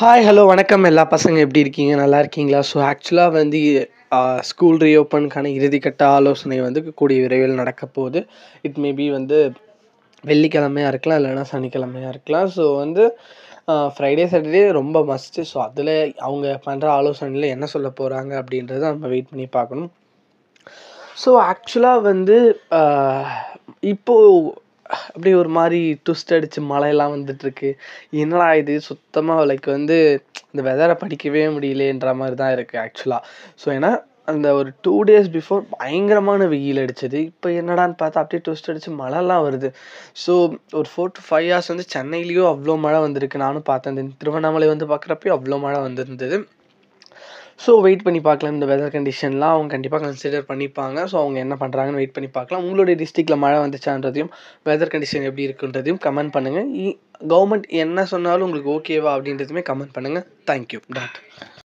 hi hello வணக்கம் எல்லா பசங்க எப்படி இருக்கீங்க நல்லா இருக்கீங்களா ஸோ ஆக்சுவலாக வந்து ஸ்கூல் ரீஓப்பனுக்கான இறுதிக்கட்ட ஆலோசனை வந்து கூடிய விரைவில் நடக்க போகுது இட் மேபி வந்து வெள்ளிக்கிழமையாக இருக்கலாம் இல்லைனா சனிக்கிழமையாக இருக்கலாம் ஸோ வந்து ஃப்ரைடே சாட்டர்டே ரொம்ப மஸ்ட்டு ஸோ அதில் அவங்க பண்ணுற ஆலோசனையில் என்ன சொல்ல போகிறாங்க அப்படின்றத நம்ம வெயிட் பண்ணி பார்க்கணும் ஸோ ஆக்சுவலாக வந்து இப்போது அப்படியே ஒரு மாதிரி ட்விஸ்ட் அடித்து மழைலாம் வந்துகிட்ருக்கு என்னடா இது சுத்தமாக லைக் வந்து இந்த வெதரை படிக்கவே முடியலையேன்ற மாதிரி தான் இருக்குது ஆக்சுவலாக ஸோ ஏன்னா அந்த ஒரு டூ டேஸ் பிஃபோர் பயங்கரமான வெயில் அடித்தது இப்போ என்னடான்னு பார்த்தா அப்படியே ட்விஸ்ட் அடித்து மழைலாம் வருது ஸோ ஒரு ஃபோர் டு ஃபைவ் ஹவர்ஸ் வந்து சென்னையிலேயும் அவ்வளோ மழை வந்திருக்கு நானும் பார்த்தேன் திருவண்ணாமலை வந்து பார்க்குறப்பையும் அவ்வளோ மழை வந்திருந்தது ஸோ வெயிட் பண்ணி பார்க்கலாம் இந்த வெதர் கண்டிஷன்லாம் அவங்க கண்டிப்பாக கன்சிடர் பண்ணிப்பாங்க ஸோ அவங்க என்ன பண்ணுறாங்கன்னு வெயிட் பண்ணி பார்க்கலாம் உங்களுடைய டிஸ்ட்ரிக்டில் மழை வந்துச்சான்றதையும் வெதர் கண்டிஷன் எப்படி இருக்குன்றதையும் கமெண்ட் பண்ணுங்கள் கவர்மெண்ட் என்ன சொன்னாலும் உங்களுக்கு ஓகேவா அப்படின்றதுமே கமெண்ட் பண்ணுங்கள் தேங்க்யூ டாட்